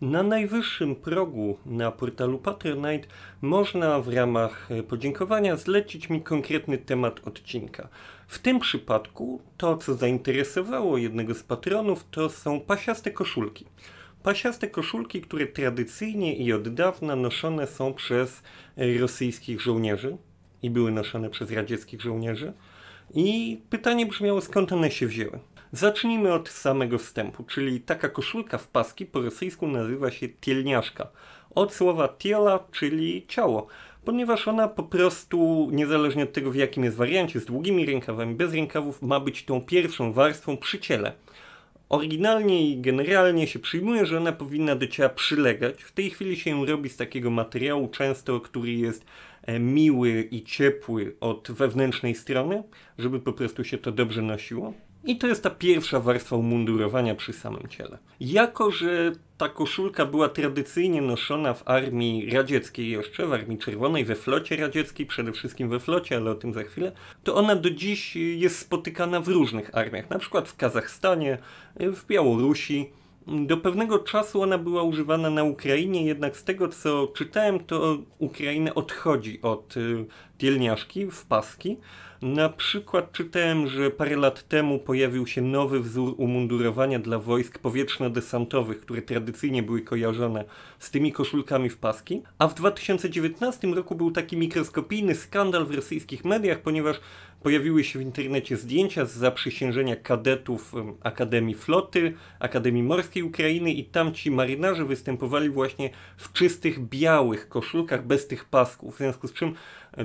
Na najwyższym progu na portalu Patronite można w ramach e, podziękowania zlecić mi konkretny temat odcinka. W tym przypadku to, co zainteresowało jednego z patronów, to są pasiaste koszulki. Pasiaste koszulki, które tradycyjnie i od dawna noszone są przez e, rosyjskich żołnierzy i były noszone przez radzieckich żołnierzy. I pytanie brzmiało, skąd one się wzięły? Zacznijmy od samego wstępu, czyli taka koszulka w paski po rosyjsku nazywa się tielniaszka. Od słowa tiela, czyli ciało, ponieważ ona po prostu, niezależnie od tego w jakim jest wariancie, z długimi rękawami, bez rękawów, ma być tą pierwszą warstwą przy ciele. Oryginalnie i generalnie się przyjmuje, że ona powinna do ciała przylegać. W tej chwili się ją robi z takiego materiału, często który jest e, miły i ciepły od wewnętrznej strony, żeby po prostu się to dobrze nosiło. I to jest ta pierwsza warstwa umundurowania przy samym ciele. Jako, że ta koszulka była tradycyjnie noszona w armii radzieckiej jeszcze, w armii czerwonej, we flocie radzieckiej, przede wszystkim we flocie, ale o tym za chwilę, to ona do dziś jest spotykana w różnych armiach, na przykład w Kazachstanie, w Białorusi. Do pewnego czasu ona była używana na Ukrainie, jednak z tego co czytałem, to Ukraina odchodzi od pielniaszki, w paski. Na przykład czytałem, że parę lat temu pojawił się nowy wzór umundurowania dla wojsk powietrzno-desantowych, które tradycyjnie były kojarzone z tymi koszulkami w paski, a w 2019 roku był taki mikroskopijny skandal w rosyjskich mediach, ponieważ pojawiły się w internecie zdjęcia z zaprzysiężenia kadetów Akademii Floty, Akademii Morskiej Ukrainy i tamci marynarze występowali właśnie w czystych, białych koszulkach bez tych pasków, w związku z czym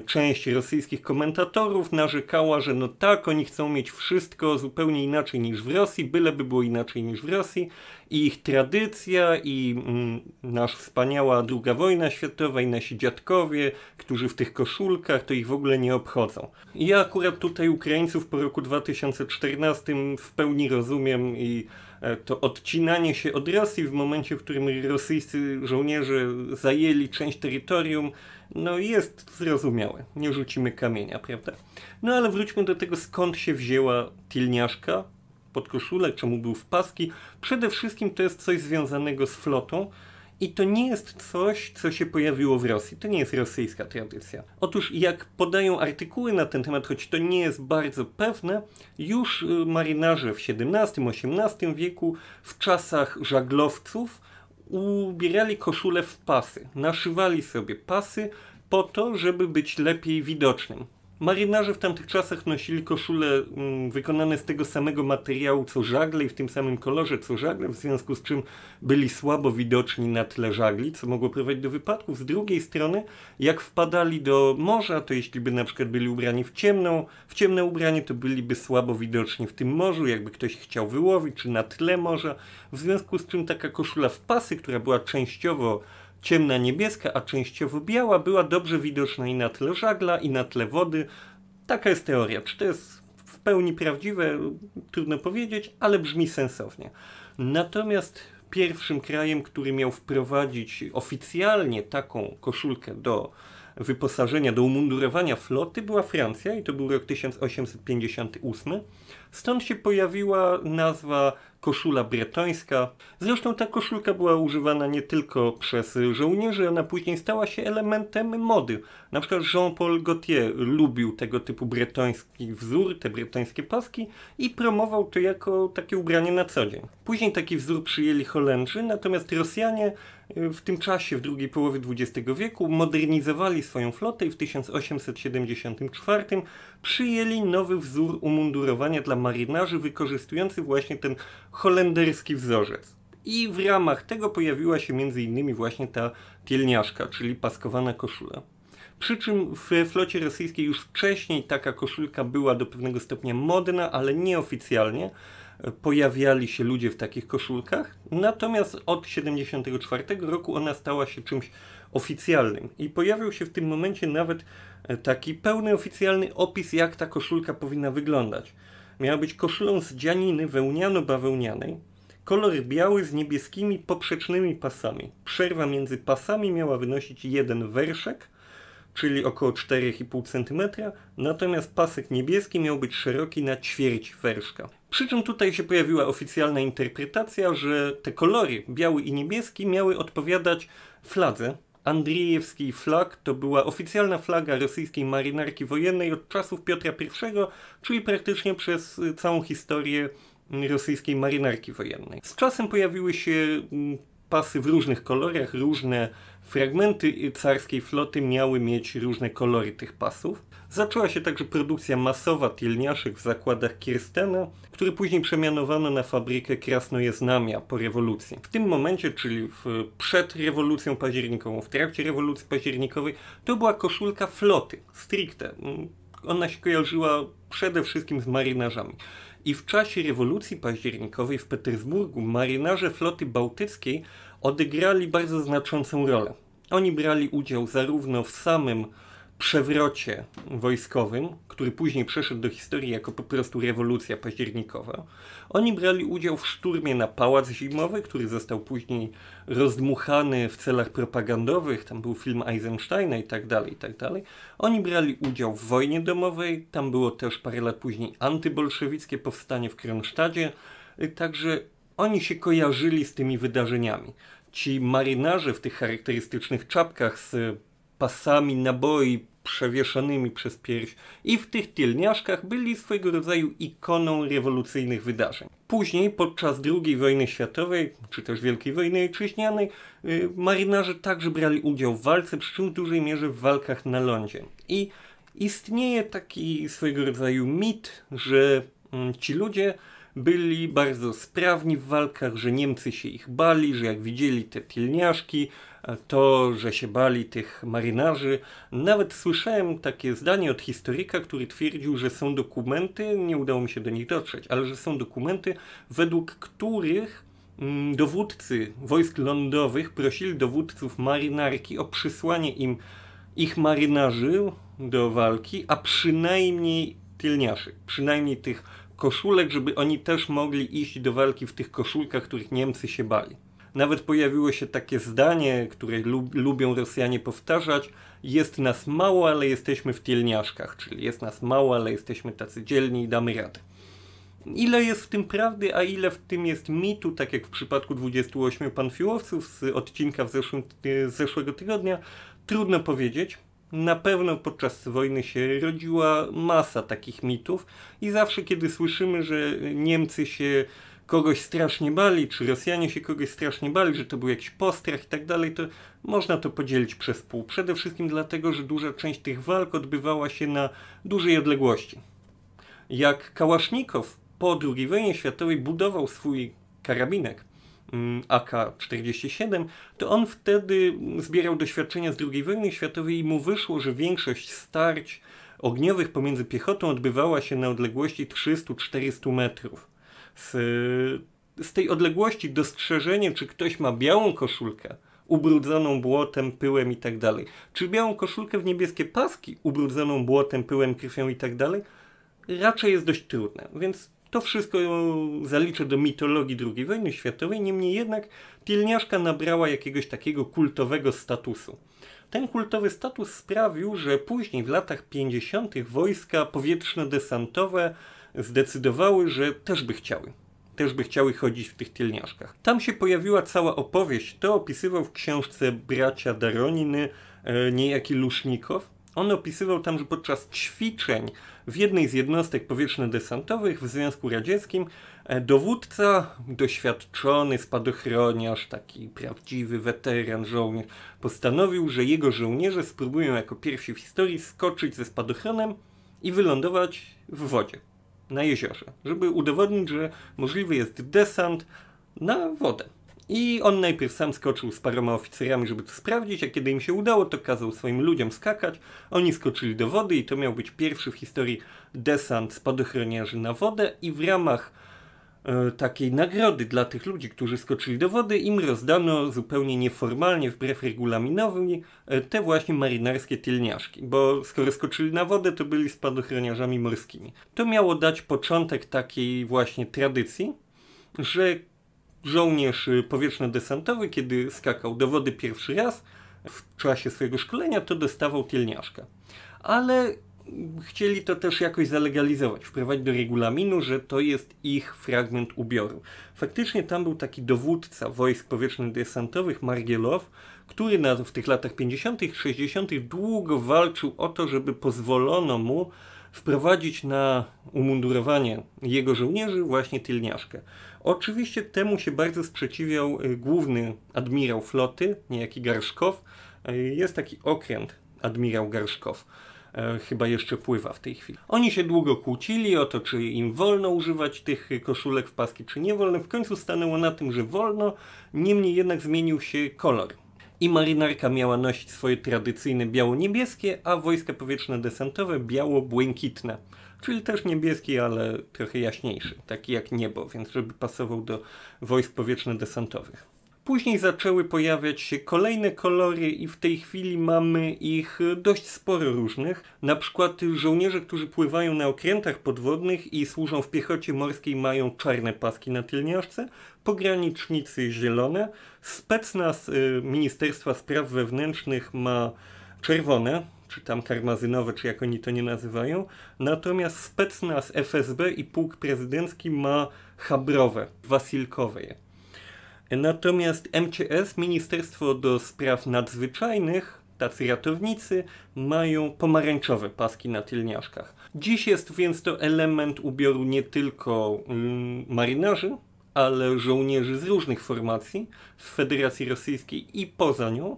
część rosyjskich komentatorów narzekała, że no tak, oni chcą mieć wszystko zupełnie inaczej niż w Rosji, byleby było inaczej niż w Rosji i ich tradycja i mm, nasz wspaniała druga wojna światowa i nasi dziadkowie, którzy w tych koszulkach, to ich w ogóle nie obchodzą. I ja akurat tutaj Ukraińców po roku 2014 w pełni rozumiem i e, to odcinanie się od Rosji w momencie, w którym rosyjscy żołnierze zajęli część terytorium no jest zrozumiałe, nie rzucimy kamienia, prawda? No ale wróćmy do tego, skąd się wzięła pod koszule, czemu był w paski. Przede wszystkim to jest coś związanego z flotą, i to nie jest coś, co się pojawiło w Rosji. To nie jest rosyjska tradycja. Otóż, jak podają artykuły na ten temat, choć to nie jest bardzo pewne, już y, marynarze w XVII-XVIII wieku, w czasach żaglowców, ubierali koszule w pasy, naszywali sobie pasy po to, żeby być lepiej widocznym. Marynarze w tamtych czasach nosili koszule mm, wykonane z tego samego materiału co żagle i w tym samym kolorze co żagle, w związku z czym byli słabo widoczni na tle żagli, co mogło prowadzić do wypadków. Z drugiej strony, jak wpadali do morza, to jeśli by na przykład byli ubrani w ciemną, w ciemne ubranie, to byliby słabo widoczni w tym morzu, jakby ktoś chciał wyłowić, czy na tle morza. W związku z czym taka koszula w pasy, która była częściowo Ciemna niebieska, a częściowo biała, była dobrze widoczna i na tle żagla, i na tle wody. Taka jest teoria. Czy to jest w pełni prawdziwe, trudno powiedzieć, ale brzmi sensownie. Natomiast pierwszym krajem, który miał wprowadzić oficjalnie taką koszulkę do wyposażenia, do umundurowania floty była Francja i to był rok 1858. Stąd się pojawiła nazwa koszula bretońska. Zresztą ta koszulka była używana nie tylko przez żołnierzy, ona później stała się elementem mody. Na przykład Jean-Paul Gaultier lubił tego typu bretoński wzór, te bretońskie paski i promował to jako takie ubranie na co dzień. Później taki wzór przyjęli Holendrzy, natomiast Rosjanie e, w tym czasie, w drugiej połowie XX wieku, modernizowali swoją flotę i w 1874 przyjęli nowy wzór umundurowania dla marynarzy, wykorzystujący właśnie ten holenderski wzorzec. I w ramach tego pojawiła się między innymi właśnie ta tielniaszka, czyli paskowana koszula. Przy czym w flocie rosyjskiej już wcześniej taka koszulka była do pewnego stopnia modna, ale nieoficjalnie pojawiali się ludzie w takich koszulkach. Natomiast od 1974 roku ona stała się czymś oficjalnym i pojawił się w tym momencie nawet taki pełny oficjalny opis, jak ta koszulka powinna wyglądać. Miała być koszulą z dzianiny wełniano-bawełnianej, kolor biały z niebieskimi poprzecznymi pasami. Przerwa między pasami miała wynosić jeden werszek, czyli około 4,5 cm, natomiast pasek niebieski miał być szeroki na ćwierć werszka. Przy czym tutaj się pojawiła oficjalna interpretacja, że te kolory, biały i niebieski, miały odpowiadać fladze, Andrzejewskiej flag to była oficjalna flaga rosyjskiej marynarki wojennej od czasów Piotra I, czyli praktycznie przez y, całą historię mm, rosyjskiej marynarki wojennej. Z czasem pojawiły się mm, pasy w różnych kolorach, różne fragmenty y, carskiej floty miały mieć różne kolory tych pasów. Zaczęła się także produkcja masowa tylniaszek w zakładach Kirstena, który później przemianowano na fabrykę Krasnojeznamia po rewolucji. W tym momencie, czyli w, przed rewolucją październikową, w trakcie rewolucji październikowej, to była koszulka floty, stricte. Ona się kojarzyła przede wszystkim z marynarzami. I w czasie rewolucji październikowej w Petersburgu marynarze floty bałtyckiej odegrali bardzo znaczącą rolę. Oni brali udział zarówno w samym przewrocie wojskowym, który później przeszedł do historii jako po prostu rewolucja październikowa. Oni brali udział w szturmie na pałac zimowy, który został później rozdmuchany w celach propagandowych, tam był film Eisensteina i tak dalej, i tak dalej. Oni brali udział w wojnie domowej, tam było też parę lat później antybolszewickie powstanie w Kronstadzie, y, także oni się kojarzyli z tymi wydarzeniami. Ci marynarze w tych charakterystycznych czapkach z pasami naboi przewieszonymi przez pierś i w tych tylniaszkach byli swojego rodzaju ikoną rewolucyjnych wydarzeń. Później, podczas II wojny światowej, czy też Wielkiej Wojny Ojczyźnianej, yy, marynarze także brali udział w walce, przy czym w dużej mierze w walkach na lądzie. I istnieje taki swojego rodzaju mit, że yy, ci ludzie byli bardzo sprawni w walkach, że Niemcy się ich bali, że jak widzieli te tylniaszki, e, to, że się bali tych marynarzy. Nawet słyszałem takie zdanie od historyka, który twierdził, że są dokumenty, nie udało mi się do nich dotrzeć, ale że są dokumenty, według których mm, dowódcy wojsk lądowych prosili dowódców marynarki o przysłanie im ich marynarzy do walki, a przynajmniej tylniaszy, przynajmniej tych koszulek, żeby oni też mogli iść do walki w tych koszulkach, których Niemcy się bali. Nawet pojawiło się takie zdanie, które lub, lubią Rosjanie powtarzać: jest nas mało, ale jesteśmy w tylniaszkach, czyli jest nas mało, ale jesteśmy tacy dzielni i damy radę. Ile jest w tym prawdy, a ile w tym jest mitu, tak jak w przypadku 28 panfiłowców z odcinka w zeszłym, z zeszłego tygodnia, trudno powiedzieć na pewno podczas wojny się rodziła masa takich mitów i zawsze kiedy słyszymy, że Niemcy się kogoś strasznie bali, czy Rosjanie się kogoś strasznie bali, że to był jakiś postrach i tak dalej, to można to podzielić przez pół. Przede wszystkim dlatego, że duża część tych walk odbywała się na dużej odległości. Jak Kałasznikow po II wojnie światowej budował swój karabinek, Mm, AK-47, to on wtedy zbierał doświadczenia z II wojny światowej i mu wyszło, że większość starć ogniowych pomiędzy piechotą odbywała się na odległości 300-400 metrów. Z, z tej odległości dostrzeżenie, czy ktoś ma białą koszulkę, ubrudzoną błotem, pyłem i tak dalej, czy białą koszulkę w niebieskie paski, ubrudzoną błotem, pyłem, krwią i tak dalej, raczej jest dość trudne. Więc to wszystko zaliczę do mitologii II wojny światowej, niemniej jednak pielniarzka nabrała jakiegoś takiego kultowego statusu. Ten kultowy status sprawił, że później w latach 50. wojska powietrzno-desantowe zdecydowały, że też by chciały. Też by chciały chodzić w tych tylniaszkach. Tam się pojawiła cała opowieść. To opisywał w książce bracia Daroniny e, niejaki Lusznikow. On opisywał tam, że podczas ćwiczeń w jednej z jednostek powietrzno-desantowych w Związku Radzieckim e, dowódca, doświadczony spadochroniarz, taki prawdziwy weteran, żołnierz, postanowił, że jego żołnierze spróbują jako pierwsi w historii skoczyć ze spadochronem i wylądować w wodzie, na jeziorze, żeby udowodnić, że możliwy jest desant na wodę. I on najpierw sam skoczył z paroma oficerami, żeby to sprawdzić, a kiedy im się udało, to kazał swoim ludziom skakać. Oni skoczyli do wody i to miał być pierwszy w historii desant spadochroniarzy na wodę i w ramach e, takiej nagrody dla tych ludzi, którzy skoczyli do wody, im rozdano zupełnie nieformalnie, wbrew regulaminowi, e, te właśnie marynarskie tylniaszki, bo skoro skoczyli na wodę, to byli spadochroniarzami morskimi. To miało dać początek takiej właśnie tradycji, że żołnierz y, powietrzno-desantowy, kiedy skakał do wody pierwszy raz w czasie swojego szkolenia, to dostawał tylniaszka. Ale chcieli to też jakoś zalegalizować, wprowadzić do regulaminu, że to jest ich fragment ubioru. Faktycznie tam był taki dowódca wojsk powietrzno-desantowych, Margielow, który na, w tych latach 50., -tych, 60. -tych długo walczył o to, żeby pozwolono mu wprowadzić na umundurowanie jego żołnierzy właśnie tylniaszkę. Oczywiście temu się bardzo sprzeciwiał y, główny admirał floty, niejaki Garszkow. Y, Jest taki okręt admirał Garszkow. Y, chyba jeszcze pływa w tej chwili. Oni się długo kłócili o to, czy im wolno używać tych koszulek w paski, czy nie wolno. W końcu stanęło na tym, że wolno, niemniej jednak zmienił się kolor i marynarka miała nosić swoje tradycyjne biało-niebieskie, a wojska powietrzne desantowe biało-błękitne czyli też niebieski, ale trochę jaśniejszy, taki jak niebo, więc żeby pasował do wojsk powietrzno-desantowych. Później zaczęły pojawiać się kolejne kolory i w tej chwili mamy ich dość sporo różnych. Na przykład żołnierze, którzy pływają na okrętach podwodnych i służą w piechocie morskiej mają czarne paski na tylniaszce, pogranicznicy zielone, specnaz y, Ministerstwa Spraw Wewnętrznych ma czerwone, czy tam karmazynowe, czy jak oni to nie nazywają. Natomiast specnaz FSB i pułk prezydencki ma habrowe, wasilkowe je. Natomiast MCS, Ministerstwo do Spraw Nadzwyczajnych, tacy ratownicy, mają pomarańczowe paski na tylniaszkach. Dziś jest więc to element ubioru nie tylko mm, marynarzy, ale żołnierzy z różnych formacji, z Federacji Rosyjskiej i poza nią,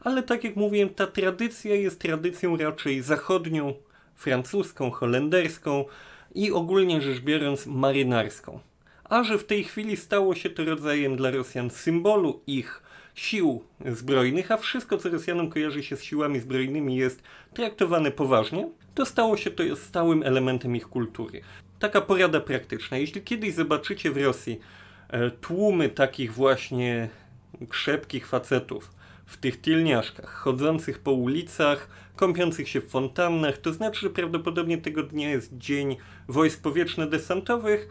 ale tak jak mówiłem, ta tradycja jest tradycją raczej zachodnią, francuską, holenderską i ogólnie rzecz biorąc marynarską. A że w tej chwili stało się to rodzajem dla Rosjan symbolu ich sił zbrojnych, a wszystko co Rosjanom kojarzy się z siłami zbrojnymi jest traktowane poważnie, to stało się to stałym elementem ich kultury. Taka porada praktyczna. Jeśli kiedyś zobaczycie w Rosji e, tłumy takich właśnie krzepkich facetów w tych tylniaszkach, chodzących po ulicach, kąpiących się w fontannach, to znaczy, że prawdopodobnie tego dnia jest dzień wojsk powietrzno-desantowych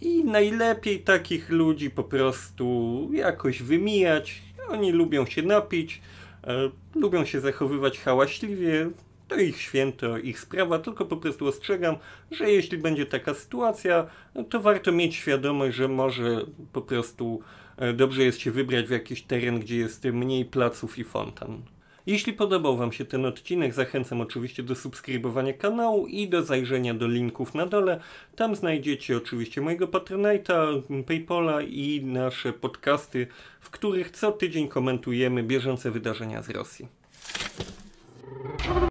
i najlepiej takich ludzi po prostu jakoś wymijać. Oni lubią się napić, e, lubią się zachowywać hałaśliwie, to ich święto, ich sprawa, tylko po prostu ostrzegam, że jeśli będzie taka sytuacja, to warto mieć świadomość, że może po prostu e, dobrze jest się wybrać w jakiś teren, gdzie jest mniej placów i fontan. Jeśli podobał Wam się ten odcinek, zachęcam oczywiście do subskrybowania kanału i do zajrzenia do linków na dole. Tam znajdziecie oczywiście mojego Patronite'a, Paypola i nasze podcasty, w których co tydzień komentujemy bieżące wydarzenia z Rosji.